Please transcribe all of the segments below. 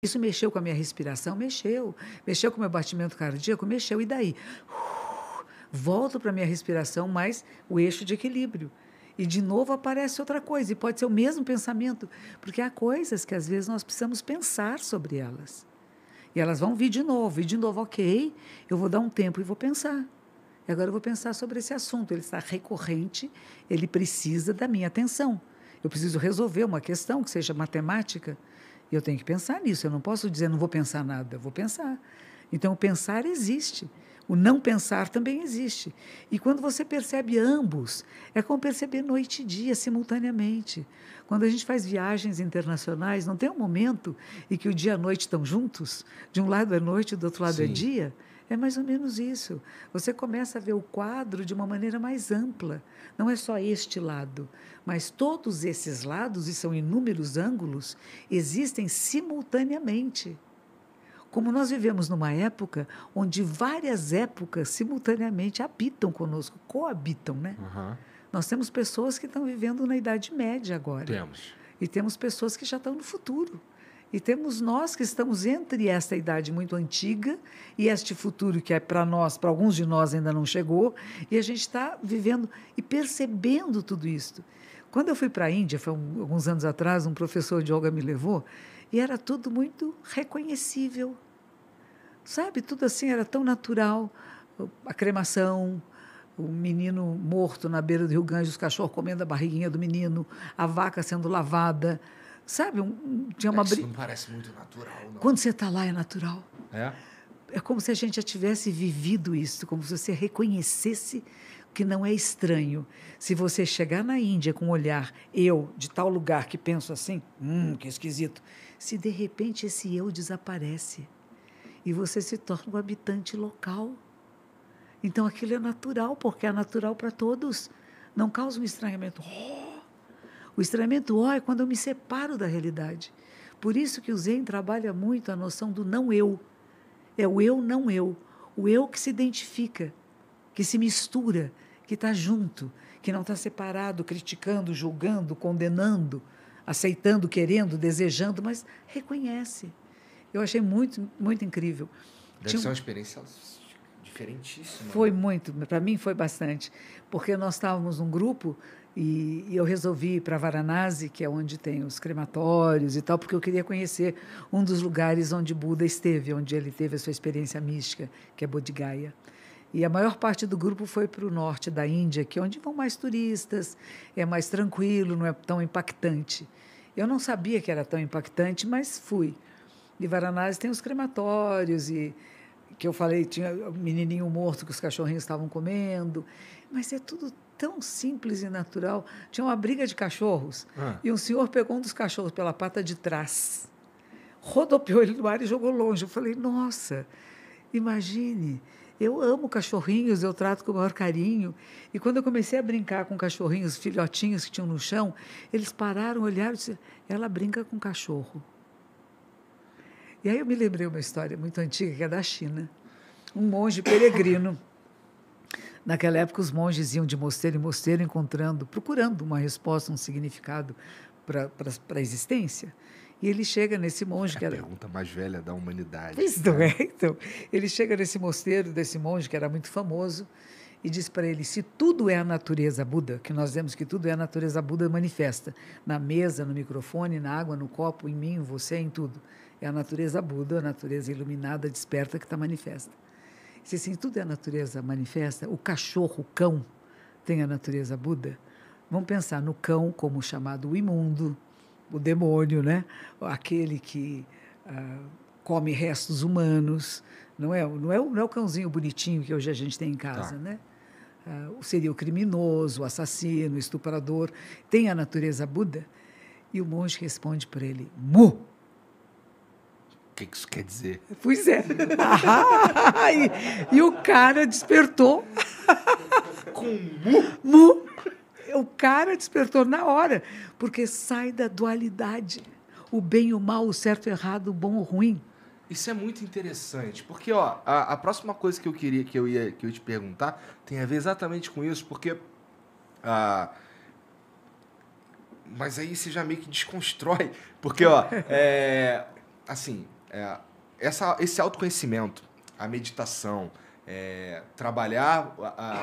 Isso mexeu com a minha respiração? Mexeu. Mexeu com o meu batimento cardíaco? Mexeu. E daí? Uh, volto para a minha respiração, mais o eixo de equilíbrio. E de novo aparece outra coisa, e pode ser o mesmo pensamento, porque há coisas que às vezes nós precisamos pensar sobre elas. E elas vão vir de novo, e de novo, ok, eu vou dar um tempo e vou pensar. E agora eu vou pensar sobre esse assunto, ele está recorrente, ele precisa da minha atenção. Eu preciso resolver uma questão, que seja matemática, eu tenho que pensar nisso. Eu não posso dizer não vou pensar nada. Eu vou pensar. Então, o pensar existe. O não pensar também existe. E quando você percebe ambos, é como perceber noite e dia simultaneamente. Quando a gente faz viagens internacionais, não tem um momento em que o dia e a noite estão juntos? De um lado é noite, do outro lado é Sim. é dia? É mais ou menos isso. Você começa a ver o quadro de uma maneira mais ampla. Não é só este lado, mas todos esses lados, e são inúmeros ângulos, existem simultaneamente. Como nós vivemos numa época onde várias épocas simultaneamente habitam conosco, coabitam, né? Uhum. Nós temos pessoas que estão vivendo na Idade Média agora. Temos. E temos pessoas que já estão no futuro. E temos nós que estamos entre esta idade muito antiga e este futuro que é para nós, para alguns de nós ainda não chegou, e a gente está vivendo e percebendo tudo isso. Quando eu fui para a Índia, foi um, alguns anos atrás, um professor de yoga me levou e era tudo muito reconhecível. Sabe, tudo assim era tão natural. A cremação, o menino morto na beira do Rio Ganges, os cachorros comendo a barriguinha do menino, a vaca sendo lavada Sabe? Um, tinha uma é, não parece muito natural. Não. Quando você está lá, é natural. É? É como se a gente já tivesse vivido isso, como se você reconhecesse que não é estranho. Se você chegar na Índia com um olhar, eu, de tal lugar que penso assim, hum, que esquisito. Se de repente esse eu desaparece e você se torna um habitante local. Então aquilo é natural, porque é natural para todos. Não causa um estranhamento. Oh! O estranhamento ó é quando eu me separo da realidade. Por isso que o Zen trabalha muito a noção do não eu. É o eu não eu, o eu que se identifica, que se mistura, que está junto, que não está separado, criticando, julgando, condenando, aceitando, querendo, desejando, mas reconhece. Eu achei muito, muito incrível. Deve Tinha... ser uma experiência diferentíssima. Foi né? muito, para mim foi bastante, porque nós estávamos num grupo e, e eu resolvi ir para Varanasi, que é onde tem os crematórios e tal, porque eu queria conhecer um dos lugares onde Buda esteve, onde ele teve a sua experiência mística, que é Bodhigaya. E a maior parte do grupo foi para o norte da Índia, que é onde vão mais turistas, é mais tranquilo, não é tão impactante. Eu não sabia que era tão impactante, mas fui. E Varanasi tem os crematórios e que eu falei tinha um menininho morto que os cachorrinhos estavam comendo, mas é tudo tão simples e natural. Tinha uma briga de cachorros ah. e um senhor pegou um dos cachorros pela pata de trás, rodopiou ele no ar e jogou longe. Eu falei, nossa, imagine. Eu amo cachorrinhos, eu trato com o maior carinho. E quando eu comecei a brincar com cachorrinhos, filhotinhos que tinham no chão, eles pararam, olharam e disseram: ela brinca com cachorro. E aí eu me lembrei uma história muito antiga, que é da China. Um monge peregrino Naquela época, os monges iam de mosteiro em mosteiro encontrando, procurando uma resposta, um significado para a existência. E ele chega nesse monge é que era. A pergunta mais velha da humanidade. Isso né? é, então. Ele chega nesse mosteiro desse monge que era muito famoso e diz para ele: se tudo é a natureza Buda, que nós vemos que tudo é a natureza Buda manifesta, na mesa, no microfone, na água, no copo, em mim, em você, em tudo. É a natureza Buda, a natureza iluminada, desperta, que está manifesta. Se assim, tudo é a natureza manifesta, o cachorro, o cão, tem a natureza Buda, vamos pensar no cão como chamado o imundo, o demônio, né? aquele que ah, come restos humanos. Não é, não, é, não é o cãozinho bonitinho que hoje a gente tem em tá. casa, tá. né? Ah, seria o criminoso, o assassino, o estuprador. Tem a natureza Buda? E o monge responde para ele: Mu! que, que isso quer dizer? Pois é. e, e, o cara despertou. Com mu? Mu. O cara despertou na hora, porque sai da dualidade. O bem e o mal, o certo e o errado, o bom o ruim. Isso é muito interessante, porque ó, a, a, próxima coisa que eu queria que eu ia que eu te perguntar tem a ver exatamente com isso, porque ah, mas aí você já meio que desconstrói, porque ó, é, assim, é, essa, esse autoconhecimento, a meditação, é, trabalhar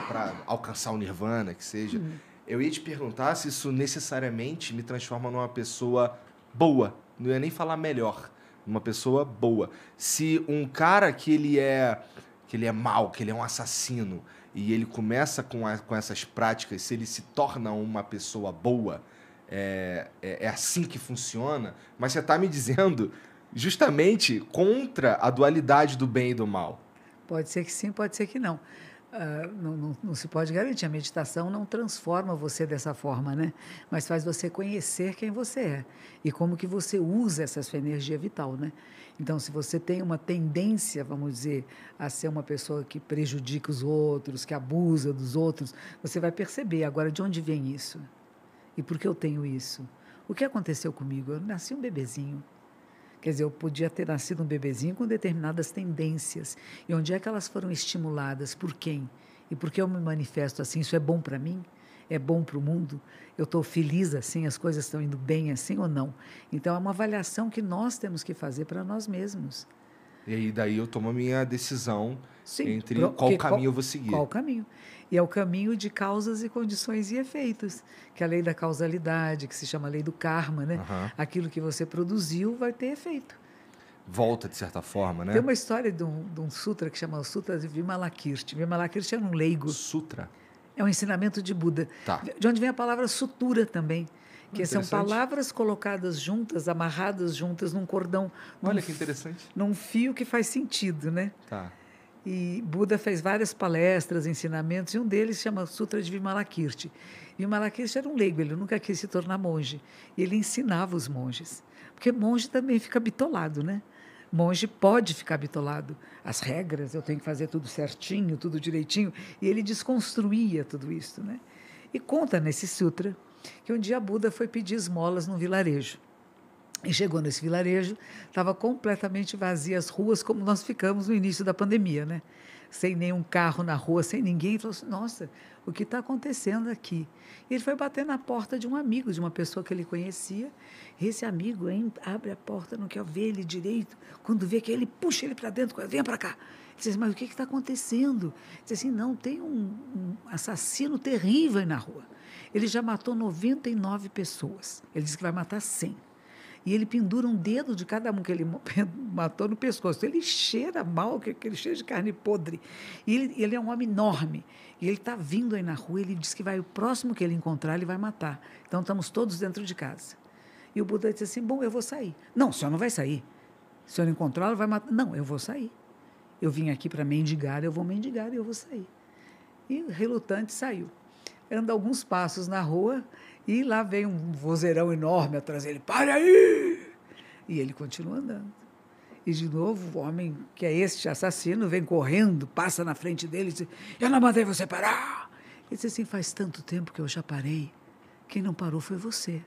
para alcançar o nirvana, que seja, hum. eu ia te perguntar se isso necessariamente me transforma numa pessoa boa. Não ia nem falar melhor. Uma pessoa boa. Se um cara que ele é que ele é mal, que ele é um assassino, e ele começa com, a, com essas práticas, se ele se torna uma pessoa boa, é, é, é assim que funciona. Mas você está me dizendo justamente contra a dualidade do bem e do mal. Pode ser que sim, pode ser que não. Uh, não, não, não, se pode garantir. A meditação não transforma você dessa forma, né? Mas faz você conhecer quem você é e como que você usa essa sua energia vital, né? Então, se você tem uma tendência, vamos dizer, a ser uma pessoa que prejudica os outros, que abusa dos outros, você vai perceber agora de onde vem isso e por que eu tenho isso. O que aconteceu comigo? Eu nasci um bebezinho Quer dizer, eu podia ter nascido um bebezinho com determinadas tendências. E onde é que elas foram estimuladas? Por quem? E por que eu me manifesto assim? Isso é bom para mim? É bom para o mundo? Eu estou feliz assim? As coisas estão indo bem assim ou não? Então, é uma avaliação que nós temos que fazer para nós mesmos. E aí daí eu tomo a minha decisão Sim, entre pro, qual caminho qual, eu vou seguir. Qual caminho? E é o caminho de causas e condições e efeitos, que é a lei da causalidade, que se chama lei do karma, né? Uhum. Aquilo que você produziu vai ter efeito. Volta, de certa forma, né? Tem uma história de um, de um sutra que chama o Sutra de Vimalakirti. Vimalakirti era é um leigo. Sutra? É um ensinamento de Buda. Tá. De onde vem a palavra sutura também que são palavras colocadas juntas, amarradas juntas num cordão. Olha num, que interessante. Num fio que faz sentido, né? Tá. E Buda fez várias palestras, ensinamentos, e um deles chama Sutra de Vimalakirti. Vimalakirti era um leigo, ele nunca quis se tornar monge. E ele ensinava os monges. Porque monge também fica bitolado, né? Monge pode ficar bitolado. As regras, eu tenho que fazer tudo certinho, tudo direitinho. E ele desconstruía tudo isso, né? E conta nesse sutra que um dia Buda foi pedir esmolas num vilarejo. E chegou nesse vilarejo, estava completamente vazia as ruas, como nós ficamos no início da pandemia, né? sem nenhum carro na rua, sem ninguém, ele falou assim, nossa, o que está acontecendo aqui? Ele foi bater na porta de um amigo, de uma pessoa que ele conhecia. Esse amigo hein, abre a porta, não quer ver ele direito. Quando vê que ele puxa ele para dentro, vem para cá. Ele diz assim, mas o que está acontecendo? Ele diz assim, não, tem um, um assassino terrível na rua. Ele já matou 99 pessoas. Ele disse que vai matar 100. E ele pendura um dedo de cada um que ele matou no pescoço. Ele cheira mal, que ele cheira de carne podre. E ele, ele é um homem enorme. E ele está vindo aí na rua, ele diz que vai o próximo que ele encontrar, ele vai matar. Então estamos todos dentro de casa. E o Buda disse assim: Bom, eu vou sair. Não, o senhor não vai sair. O senhor não ela vai matar. Não, eu vou sair. Eu vim aqui para mendigar, eu vou mendigar e eu vou sair. E relutante saiu. Anda alguns passos na rua, e lá vem um vozeirão enorme atrás dele: Pare aí! E ele continua andando. E de novo, o homem que é este assassino vem correndo, passa na frente dele e diz: Eu não mandei você parar! Ele diz assim: Faz tanto tempo que eu já parei. Quem não parou foi você.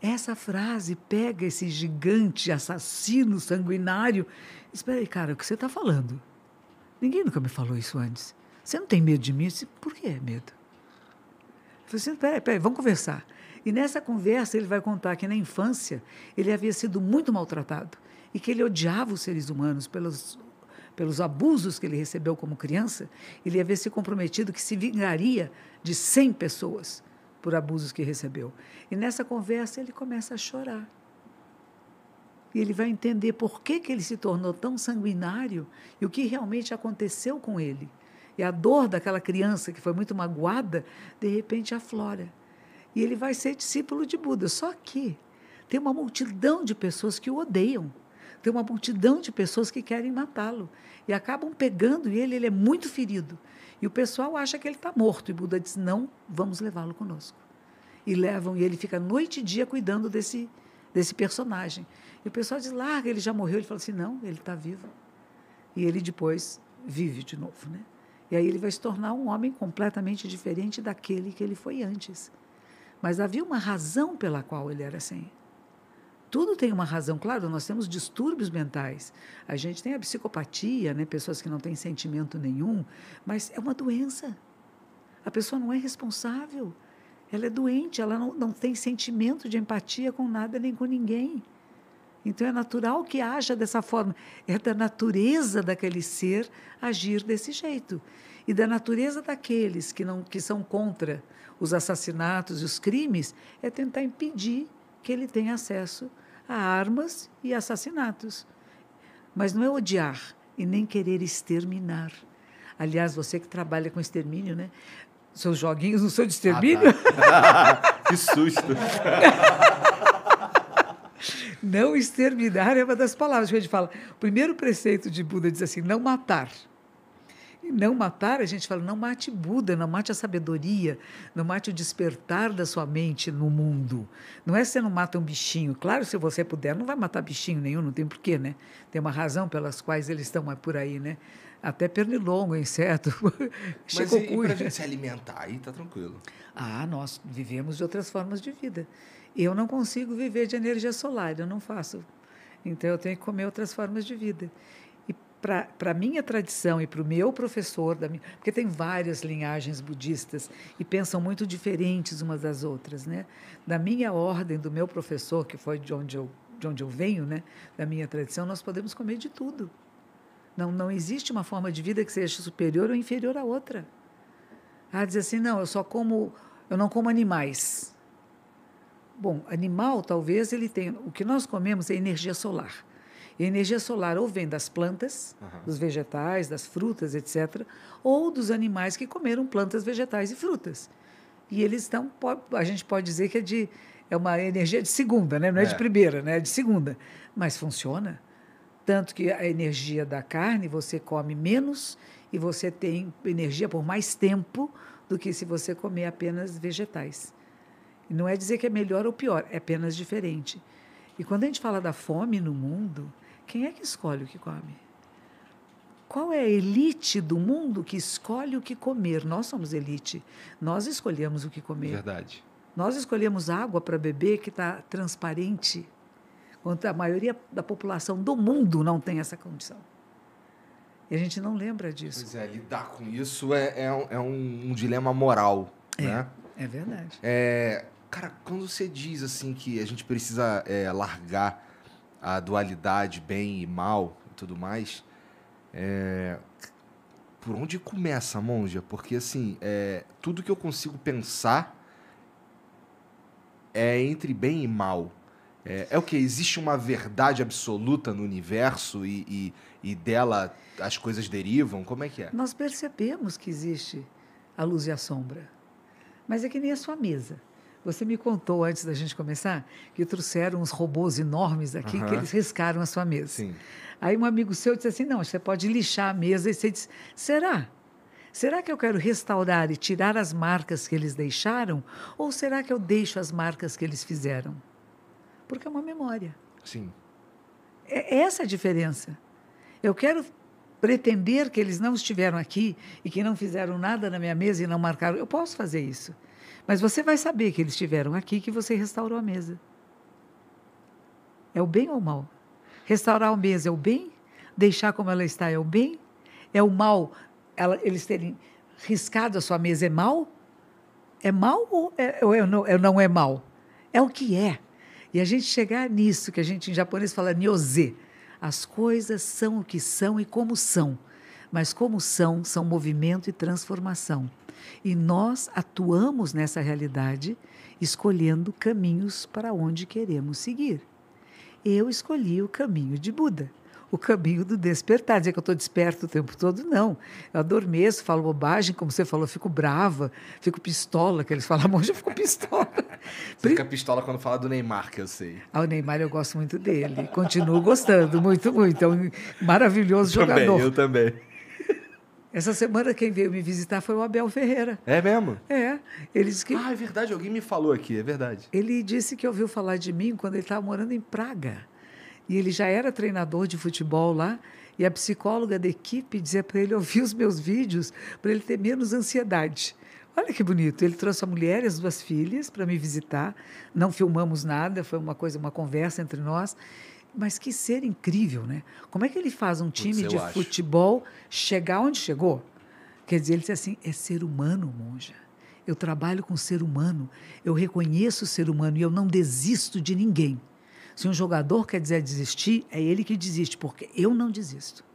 Essa frase pega esse gigante assassino sanguinário. Espera aí, cara, o que você está falando? Ninguém nunca me falou isso antes. Você não tem medo de mim? Disse, Por que medo? Falei assim, peraí, peraí, vamos conversar. E nessa conversa ele vai contar que na infância ele havia sido muito maltratado e que ele odiava os seres humanos pelos, pelos abusos que ele recebeu como criança. Ele havia se comprometido que se vingaria de 100 pessoas por abusos que recebeu. E nessa conversa ele começa a chorar. E ele vai entender por que, que ele se tornou tão sanguinário e o que realmente aconteceu com ele e a dor daquela criança que foi muito magoada, de repente aflora. E ele vai ser discípulo de Buda. Só que tem uma multidão de pessoas que o odeiam. Tem uma multidão de pessoas que querem matá-lo. E acabam pegando ele, ele é muito ferido. E o pessoal acha que ele está morto. E Buda diz: não, vamos levá-lo conosco. E levam, e ele fica noite e dia cuidando desse, desse personagem. E o pessoal diz: larga, ele já morreu. Ele fala assim: não, ele está vivo. E ele depois vive de novo, né? E aí ele vai se tornar um homem completamente diferente daquele que ele foi antes. Mas havia uma razão pela qual ele era assim. Tudo tem uma razão, claro, nós temos distúrbios mentais. A gente tem a psicopatia, né, pessoas que não têm sentimento nenhum, mas é uma doença. A pessoa não é responsável. Ela é doente, ela não, não tem sentimento de empatia com nada nem com ninguém. Então é natural que haja dessa forma. É da natureza daquele ser agir desse jeito. E da natureza daqueles que, não, que são contra os assassinatos e os crimes é tentar impedir que ele tenha acesso a armas e assassinatos. Mas não é odiar e nem querer exterminar. Aliás, você que trabalha com extermínio, né? Seus joguinhos não são de extermínio? Ah, tá. que susto! Não exterminar é uma das palavras que a gente fala. O primeiro preceito de Buda diz assim: não matar. E não matar, a gente fala, não mate Buda, não mate a sabedoria, não mate o despertar da sua mente no mundo. Não é você não mata um bichinho. Claro, se você puder, não vai matar bichinho nenhum, não tem porquê, né? Tem uma razão pelas quais eles estão por aí, né? Até pernilongo, inseto. Mas e, e para a gente se alimentar aí, está tranquilo. Ah, nós vivemos de outras formas de vida. Eu não consigo viver de energia solar, eu não faço. Então eu tenho que comer outras formas de vida. E para a minha tradição e para o meu professor, da minha, porque tem várias linhagens budistas e pensam muito diferentes umas das outras, né? Da minha ordem, do meu professor, que foi de onde eu, de onde eu venho, né? Da minha tradição, nós podemos comer de tudo. Não, não existe uma forma de vida que seja superior ou inferior à outra. Ah, diz assim, não, eu só como, eu não como animais. Bom, animal talvez ele tenha. O que nós comemos é energia solar. E a energia solar ou vem das plantas, uhum. dos vegetais, das frutas, etc., ou dos animais que comeram plantas, vegetais e frutas. E eles estão. A gente pode dizer que é de. É uma energia de segunda, né? não é, é. de primeira, né? é de segunda. Mas funciona. Tanto que a energia da carne você come menos e você tem energia por mais tempo do que se você comer apenas vegetais. Não é dizer que é melhor ou pior, é apenas diferente. E quando a gente fala da fome no mundo, quem é que escolhe o que come? Qual é a elite do mundo que escolhe o que comer? Nós somos elite. Nós escolhemos o que comer. Verdade. Nós escolhemos água para beber que está transparente, quando a maioria da população do mundo não tem essa condição. E a gente não lembra disso. Pois é, lidar com isso é, é, um, é um, dilema moral. É, né? é verdade. É, Cara, quando você diz assim que a gente precisa é, largar a dualidade bem e mal e tudo mais, é... por onde começa, monja? Porque assim, é... tudo que eu consigo pensar é entre bem e mal. É, é o que? Existe uma verdade absoluta no universo e, e, e dela as coisas derivam? Como é que é? Nós percebemos que existe a luz e a sombra. Mas é que nem a sua mesa. Você me contou antes da gente começar que trouxeram uns robôs enormes aqui que eles riscaram a sua mesa. Sim. Aí um amigo seu disse assim: não, você pode lixar a mesa. E você disse: será? Será que eu quero restaurar e tirar as marcas que eles deixaram? Ou será que eu deixo as marcas que eles fizeram? Porque é uma memória. Sim. É, é essa a diferença. Eu quero pretender que eles não estiveram aqui e que não fizeram nada na minha mesa e não marcaram. Eu posso fazer isso. Mas você vai saber que eles estiveram aqui, que você restaurou a mesa. É o bem ou o mal? Restaurar a mesa é o bem? Deixar como ela está é o bem? É o mal ela, eles terem riscado a sua mesa é mal? É mal ou, é, ou é, não, é, não é mal? É o que é. E a gente chegar nisso, que a gente em japonês fala nyoze. As coisas são o que são e como são mas como são, são movimento e transformação. E nós atuamos nessa realidade escolhendo caminhos para onde queremos seguir. Eu escolhi o caminho de Buda, o caminho do despertar. Dizer que eu estou desperto o tempo todo, não. Eu adormeço, falo bobagem, como você falou, fico brava, fico pistola, que eles falam, hoje eu fico pistola. Você fica pistola quando fala do Neymar, que eu sei. Ah, o Neymar eu gosto muito dele. Continuo gostando, muito, muito. É um maravilhoso eu jogador. Também, eu também. Essa semana quem veio me visitar foi o Abel Ferreira. É mesmo? É. Ele disse que. Ah, é verdade, alguém me falou aqui, é verdade. Ele disse que ouviu falar de mim quando ele estava morando em Praga. E ele já era treinador de futebol lá. E a psicóloga da equipe dizia para ele ouvir os meus vídeos para ele ter menos ansiedade. Olha que bonito. Ele trouxe a mulher e as duas filhas para me visitar. Não filmamos nada, foi uma coisa, uma conversa entre nós. Mas que ser incrível, né? Como é que ele faz um time Putz, de acho. futebol chegar onde chegou? Quer dizer, ele disse assim: é ser humano, monja. Eu trabalho com ser humano, eu reconheço o ser humano e eu não desisto de ninguém. Se um jogador quer dizer desistir, é ele que desiste, porque eu não desisto.